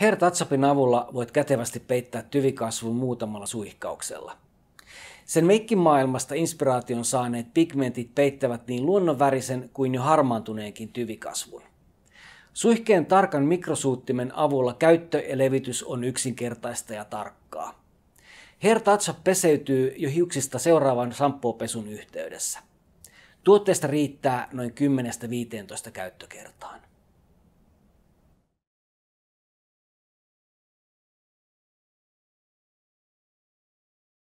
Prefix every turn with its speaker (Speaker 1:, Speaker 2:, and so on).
Speaker 1: Hair Touchupin avulla voit kätevästi peittää tyvikasvun muutamalla suihkauksella. Sen meikkimaailmasta inspiraation saaneet pigmentit peittävät niin luonnonvärisen kuin jo harmaantuneenkin tyvikasvun. Suihkeen tarkan mikrosuuttimen avulla käyttö ja levitys on yksinkertaista ja tarkkaa. Hair Touch peseytyy jo hiuksista seuraavan samppuopesun yhteydessä. Tuotteesta riittää noin 10-15 käyttökertaan.